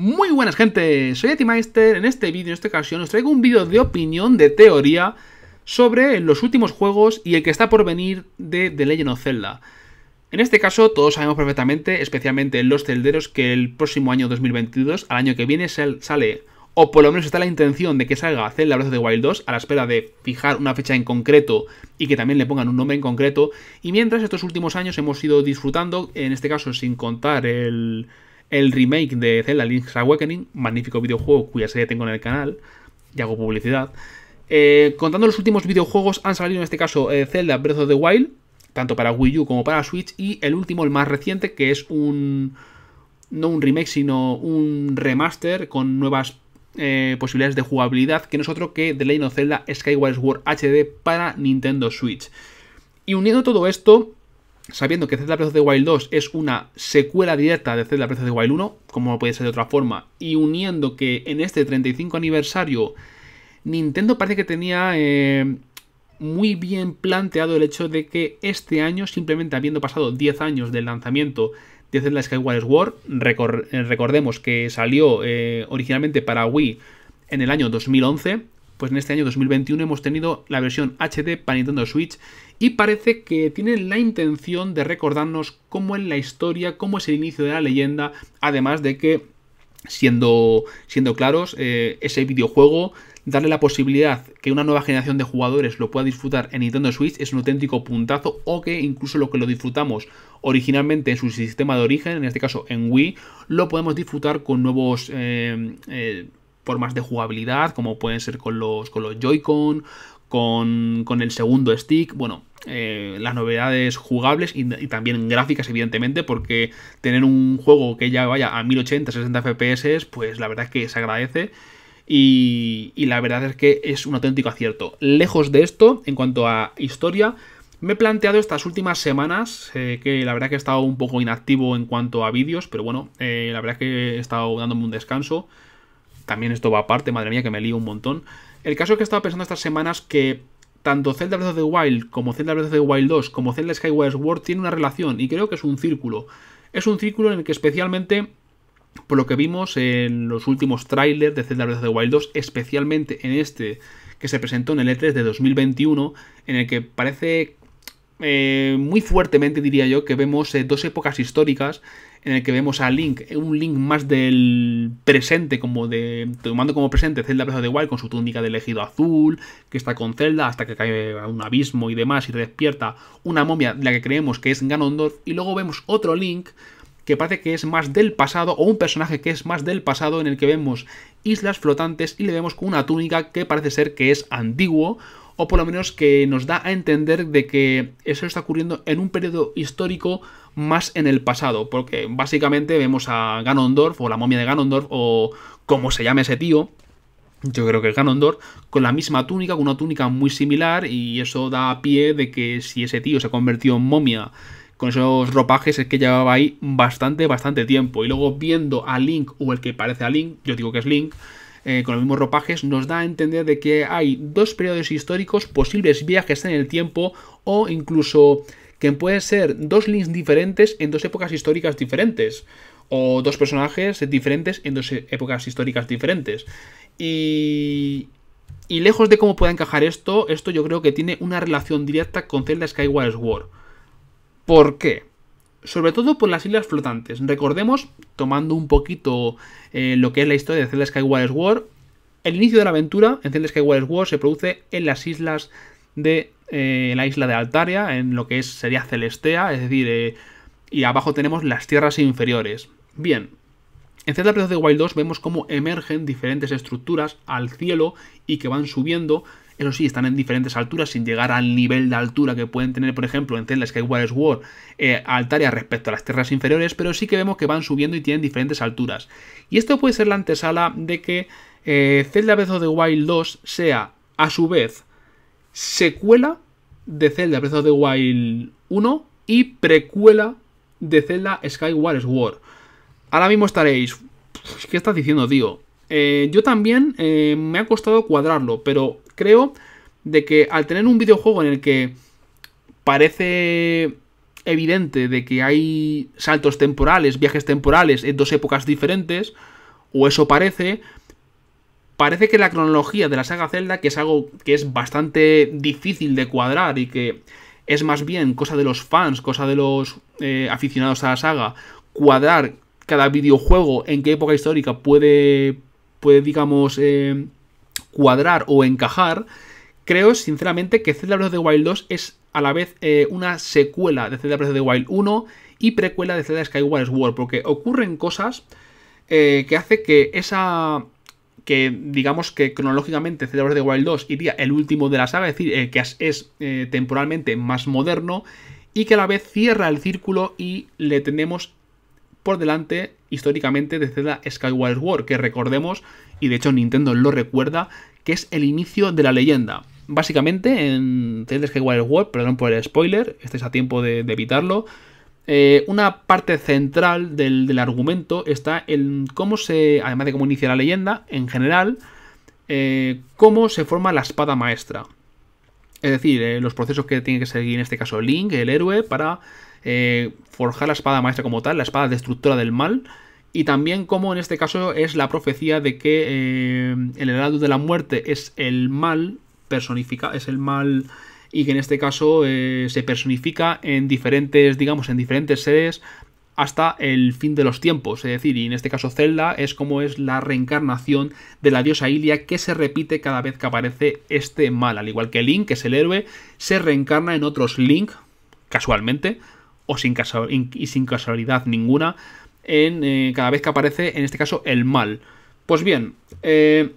Muy buenas gente, soy Etimeister, en este vídeo, en esta ocasión, os traigo un vídeo de opinión, de teoría, sobre los últimos juegos y el que está por venir de The Legend of Zelda. En este caso, todos sabemos perfectamente, especialmente los celderos, que el próximo año 2022, al año que viene, sale, o por lo menos está la intención de que salga Zelda Breath of the Wild 2, a la espera de fijar una fecha en concreto y que también le pongan un nombre en concreto. Y mientras estos últimos años hemos ido disfrutando, en este caso sin contar el el remake de Zelda Link's Awakening, magnífico videojuego cuya serie tengo en el canal, y hago publicidad. Eh, contando los últimos videojuegos, han salido en este caso eh, Zelda Breath of the Wild, tanto para Wii U como para Switch, y el último, el más reciente, que es un. no un remake, sino un remaster con nuevas eh, posibilidades de jugabilidad, que no es otro que The Legend of Zelda Skyward Sword HD para Nintendo Switch. Y uniendo todo esto, sabiendo que Zelda Breath of the Wild 2 es una secuela directa de Zelda Breath of the Wild 1, como puede ser de otra forma, y uniendo que en este 35 aniversario Nintendo parece que tenía eh, muy bien planteado el hecho de que este año, simplemente habiendo pasado 10 años del lanzamiento de Zelda Skyward Sword, eh, recordemos que salió eh, originalmente para Wii en el año 2011, pues en este año 2021 hemos tenido la versión HD para Nintendo Switch y parece que tienen la intención de recordarnos cómo es la historia, cómo es el inicio de la leyenda, además de que, siendo, siendo claros, eh, ese videojuego, darle la posibilidad que una nueva generación de jugadores lo pueda disfrutar en Nintendo Switch es un auténtico puntazo o que incluso lo que lo disfrutamos originalmente en su sistema de origen, en este caso en Wii, lo podemos disfrutar con nuevos... Eh, eh, formas de jugabilidad, como pueden ser con los, con los Joy-Con, con, el segundo stick, bueno, eh, las novedades jugables y, también gráficas, evidentemente, porque tener un juego que ya vaya a 1080, 60 FPS, pues la verdad es que se agradece. Y, la verdad es que es un auténtico acierto. Lejos de esto, en cuanto a historia, me he planteado estas últimas semanas, eh, que la verdad que he estado un poco inactivo en cuanto a vídeos, pero bueno, eh, la verdad que he estado dándome un descanso también esto va aparte, madre mía, que me lío un montón. El caso es que estado pensando estas semanas que tanto Zelda Breath of the Wild como Zelda Breath of the Wild 2 como Zelda Skyward Sword tienen una relación y creo que es un círculo. Es un círculo en el que especialmente, por lo que vimos en los últimos trailers de Zelda Breath of the Wild 2, especialmente en este que se presentó en el E3 de 2021, en el que parece eh, muy fuertemente, diría yo, que vemos eh, dos épocas históricas en el que vemos a Link, eh, un Link más del presente, como de tomando como presente Zelda Breath de the Wild con su túnica de elegido azul, que está con Zelda hasta que cae a un abismo y demás y despierta una momia de la que creemos que es Ganondorf y luego vemos otro Link que parece que es más del pasado o un personaje que es más del pasado en el que vemos islas flotantes y le vemos con una túnica que parece ser que es antiguo o por lo menos que nos da a entender de que eso está ocurriendo en un periodo histórico más en el pasado, porque básicamente vemos a Ganondorf o la momia de Ganondorf o como se llama ese tío, yo creo que es Ganondorf, con la misma túnica, con una túnica muy similar, y eso da pie de que si ese tío se convirtió en momia con esos ropajes, es que llevaba ahí bastante, bastante tiempo. Y luego viendo a Link, o el que parece a Link, yo digo que es Link, eh, con los mismos ropajes, nos da a entender de que hay dos periodos históricos, posibles viajes en el tiempo, o incluso que pueden ser dos links diferentes en dos épocas históricas diferentes. O dos personajes diferentes en dos épocas históricas diferentes. Y, y lejos de cómo pueda encajar esto, esto yo creo que tiene una relación directa con Zelda Skyward Sword. ¿Por qué? sobre todo por las islas flotantes. Recordemos, tomando un poquito eh, lo que es la historia de Zelda Skyward Sword, el inicio de la aventura en Zelda Skyward Sword se produce en las islas de en eh, la isla de Altaria, en lo que es, sería Celestea, es decir, eh, y abajo tenemos las tierras inferiores. Bien, en Zelda Breath of the Wild 2 vemos cómo emergen diferentes estructuras al cielo y que van subiendo. Eso sí, están en diferentes alturas sin llegar al nivel de altura que pueden tener, por ejemplo, en Zelda Skyward Sword eh, Altaria respecto a las tierras inferiores, pero sí que vemos que van subiendo y tienen diferentes alturas. Y esto puede ser la antesala de que Zelda Breath of the Wild 2 sea, a su vez, secuela de Zelda Breath of the Wild 1 y precuela de Zelda Skyward Sword. Ahora mismo estaréis... ¿Qué estás diciendo, tío? Eh, yo también eh, me ha costado cuadrarlo, pero creo de que al tener un videojuego en el que parece evidente de que hay saltos temporales, viajes temporales en dos épocas diferentes, o eso parece, Parece que la cronología de la saga Zelda, que es algo que es bastante difícil de cuadrar y que es más bien cosa de los fans, cosa de los eh, aficionados a la saga, cuadrar cada videojuego en qué época histórica puede, puede digamos, eh, cuadrar o encajar, creo sinceramente que Zelda Breath of the Wild 2 es a la vez eh, una secuela de Zelda Breath of the Wild 1 y precuela de Zelda Skyward Sword, porque ocurren cosas que hace que esa, que digamos que cronológicamente Zelda de Wild 2 iría el último de la saga, es decir, eh, que es eh, temporalmente más moderno y que a la vez cierra el círculo y le tenemos por delante históricamente de Zelda Skyward War, que recordemos, y de hecho Nintendo lo recuerda, que es el inicio de la leyenda. Básicamente en Zelda Skyward War, perdón por el spoiler, es a tiempo de evitarlo, eh, una parte central del, argumento está en cómo se, además de cómo inicia la leyenda, en general, eh, cómo se forma la espada maestra. Es decir, eh, los procesos que tiene que seguir en este caso Link, el héroe, para forjar la espada maestra como tal, la espada destructora del mal. Y también cómo en este caso es la profecía de que el heraldo de la muerte es el mal personificado, es el mal y que en este caso eh, se personifica en diferentes, digamos, en diferentes seres hasta el fin de los tiempos, es decir, y en este caso Zelda es como es la reencarnación de la diosa Ilia que se repite cada vez que aparece este mal, al igual que Link, que es el héroe, se reencarna en otros Link, casualmente, o sin, y sin casualidad ninguna, en, eh, cada vez que aparece, en este caso, el mal. Pues bien, eh,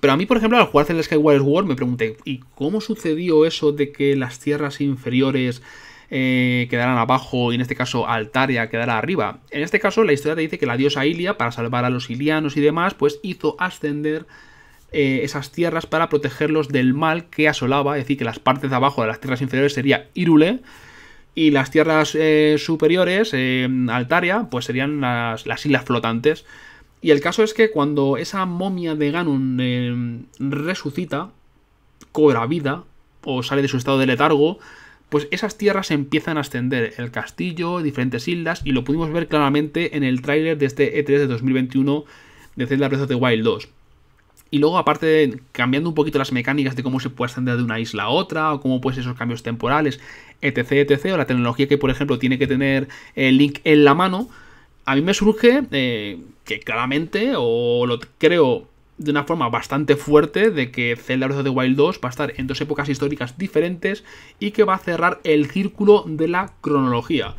pero a mí, por ejemplo, al jugar el Skyward Sword me pregunté, ¿y cómo sucedió eso de que las tierras inferiores eh, quedaran abajo y en este caso Altaria quedará arriba? En este caso la historia te dice que la diosa Ilia, para salvar a los ilianos y demás, pues hizo ascender eh, esas tierras para protegerlos del mal que asolaba, es decir, que las partes de abajo de las tierras inferiores sería Irule, y las tierras eh, superiores, Altaria, pues serían las, las, islas flotantes. Y el caso es que cuando esa momia de Ganon em, resucita, cobra vida o sale de su estado de letargo, pues esas tierras empiezan a ascender, el castillo, diferentes islas, y lo pudimos ver claramente en el tráiler de este E3 de 2021 de Zelda Breath of the Wild 2. Y luego, aparte, cambiando un poquito las mecánicas de cómo se puede ascender de una isla a otra, o cómo pues esos cambios temporales, etc, etc, o la tecnología que, por ejemplo, tiene que tener el eh, Link en la mano, a mí me surge eh, que claramente, o lo creo de una forma bastante fuerte, de que Zelda Breath of the Wild 2 va a estar en dos épocas históricas diferentes y que va a cerrar el círculo de la cronología.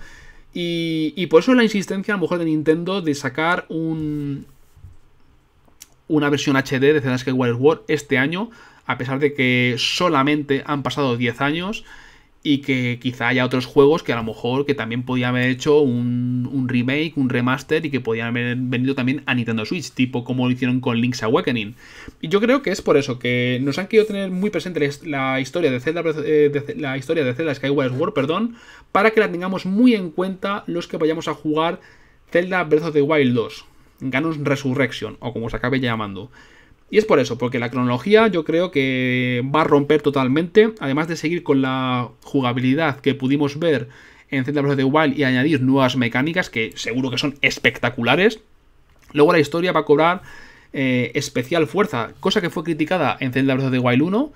Y, por eso la insistencia a lo mejor de Nintendo de sacar un, una versión HD de Zelda Skyward World este año, a pesar de que solamente han pasado 10 años y que quizá haya otros juegos que a lo mejor que también podían haber hecho un, remake, un remaster y que podían haber venido también a Nintendo Switch, tipo como lo hicieron con Link's Awakening. Y yo creo que es por eso que nos han querido tener muy presente la historia de Zelda, eh, de, la historia de Zelda Skyward Sword, perdón, para que la tengamos muy en cuenta los que vayamos a jugar Zelda Breath of the Wild 2, Ganon Resurrection o como se acabe llamando. Y es por eso, porque la cronología yo creo que va a romper totalmente, además de seguir con la jugabilidad que pudimos ver en Zelda Breath of the Wild y añadir nuevas mecánicas que seguro que son espectaculares. Luego la historia va a cobrar eh, especial fuerza, cosa que fue criticada en Zelda Breath of the Wild 1,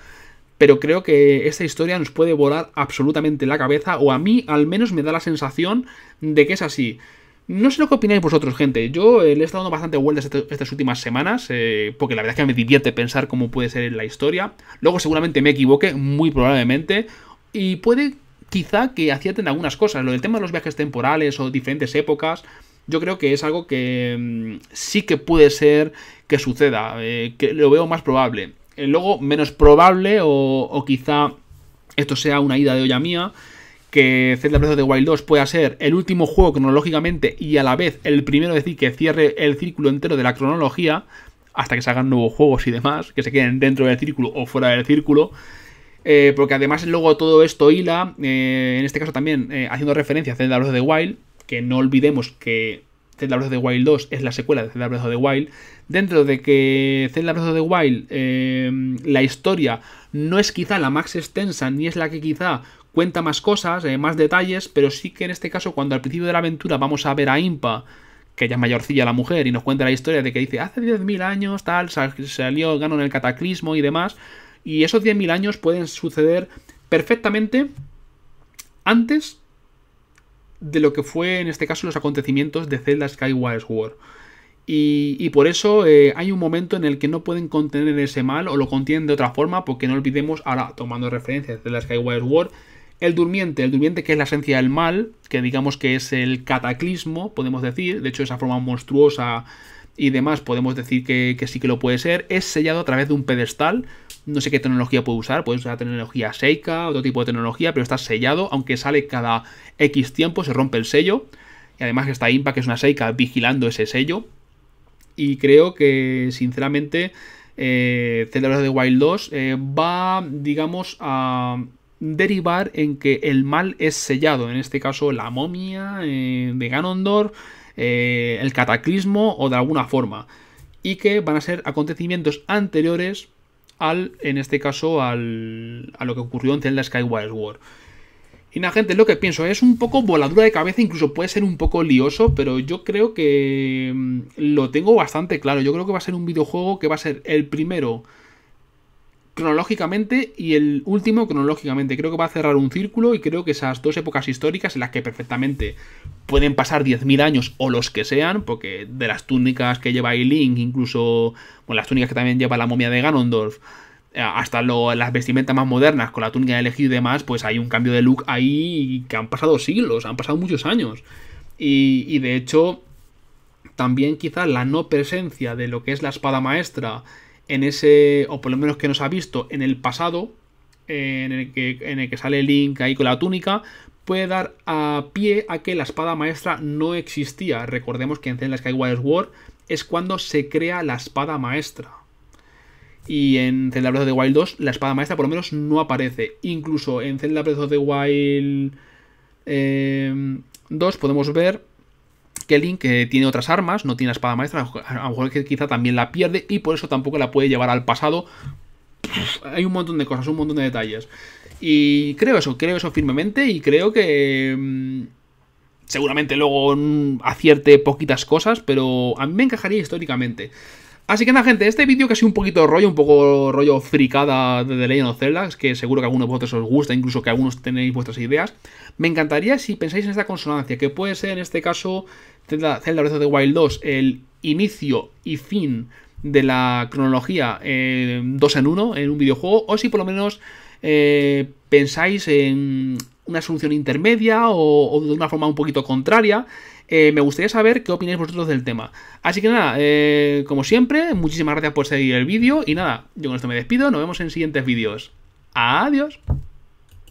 pero creo que esta historia nos puede volar absolutamente la cabeza, o a mí al menos me da la sensación de que es así. No sé lo que opináis vosotros, gente. Yo eh, le he estado dando bastante vueltas este, estas últimas semanas, eh, porque la verdad es que me divierte pensar cómo puede ser la historia. Luego seguramente me equivoque, muy probablemente. Y puede quizá que acierten algunas cosas. Lo del tema de los viajes temporales o diferentes épocas, yo creo que es algo que mm, sí que puede ser que suceda. Eh, que lo veo más probable. luego, menos probable o, o quizá esto sea una ida de olla mía que Zelda Breath of the Wild 2 pueda ser el último juego cronológicamente y a la vez el primero decir que cierre el círculo entero de la cronología hasta que salgan nuevos juegos y demás, que se queden dentro del círculo o fuera del círculo. Eh, porque además luego todo esto hila, eh, en este caso también eh, haciendo referencia a Zelda Breath of the Wild, que no olvidemos que Zelda Breath of the Wild 2 es la secuela de Zelda Breath of the Wild, dentro de que Zelda Breath of the Wild, em, la historia no es quizá la más extensa, ni es la que quizá cuenta más cosas, eh, más detalles, pero sí que en este caso, cuando al principio de la aventura vamos a ver a Impa, que ya es mayorcilla la mujer, y nos cuenta la historia de que dice, hace 10.000 años, tal, salió gano en el cataclismo y demás, y esos 10.000 años pueden suceder perfectamente antes de lo que fue en este caso los acontecimientos de Zelda Skyward Sword. Y, por eso eh, hay un momento en el que no pueden contener ese mal o lo contienen de otra forma, porque no olvidemos, ahora tomando referencias de la Skyward War, el durmiente, el durmiente que es la esencia del mal, que digamos que es el cataclismo, podemos decir, de hecho esa forma monstruosa y demás podemos decir que, sí que lo puede ser, es sellado a través de un pedestal, no sé qué tecnología puede usar, puede usar tecnología Seika, otro tipo de tecnología, pero está sellado, aunque sale cada X tiempo, se rompe el sello, y además está Impa, que es una Seika, vigilando ese sello, y creo que sinceramente eh, Zelda de Wild 2 eh, va, digamos, a derivar en que el mal es sellado, en este caso la momia eh, de Ganondorf, eh, el cataclismo o de alguna forma, y que van a ser acontecimientos anteriores al, en este caso, al, a lo que ocurrió en Zelda Skyward War. Y nada, gente, lo que pienso es un poco voladura de cabeza, incluso puede ser un poco lioso, pero yo creo que mm, lo tengo bastante claro. Yo creo que va a ser un videojuego que va a ser el primero cronológicamente y el último cronológicamente. Creo que va a cerrar un círculo y creo que esas dos épocas históricas en las que perfectamente pueden pasar 10.000 años o los que sean, porque de las túnicas que lleva link incluso bueno, las túnicas que también lleva la momia de Ganondorf, eh, hasta las vestimentas más modernas, con la túnica de y demás, pues hay un cambio de look ahí que han pasado siglos, han pasado muchos años. Y, de hecho, también quizás la no presencia de lo que es la espada maestra en ese, o por lo menos que nos ha visto en el pasado, eh, en el que, en el que sale Link ahí con la túnica, puede dar a pie a que la espada maestra no existía. Recordemos que en Zelda Skyward Sword es cuando se crea la espada maestra y en Zelda Breath of the Wild 2 la espada maestra por lo menos no aparece. Incluso en Zelda Breath of the Wild 2 eh, podemos ver que Link que tiene otras armas, no tiene la espada maestra, a lo mejor que quizá también la pierde y por eso tampoco la puede llevar al pasado. Hay un montón de cosas, un montón de detalles. Y creo eso, creo eso firmemente y creo que... Mm, seguramente luego mm, acierte poquitas cosas, pero a mí me encajaría históricamente. Así que nada, gente, este vídeo que ha sido un poquito rollo, un poco rollo fricada de The Legend of Zelda, que seguro que a algunos de vosotros os gusta, incluso que algunos tenéis vuestras ideas. Me encantaría si pensáis en esta consonancia, que puede ser en este caso Zelda, Zelda Breath of the Wild 2, el inicio y fin de la cronología 2 eh, en 1 en un videojuego, o si por lo menos eh, pensáis en una solución intermedia o, de una forma un poquito contraria, eh, me gustaría saber qué opináis vosotros del tema. Así que nada, eh, como siempre, muchísimas gracias por seguir el vídeo y nada, yo con esto me despido, nos vemos en siguientes vídeos. Adiós.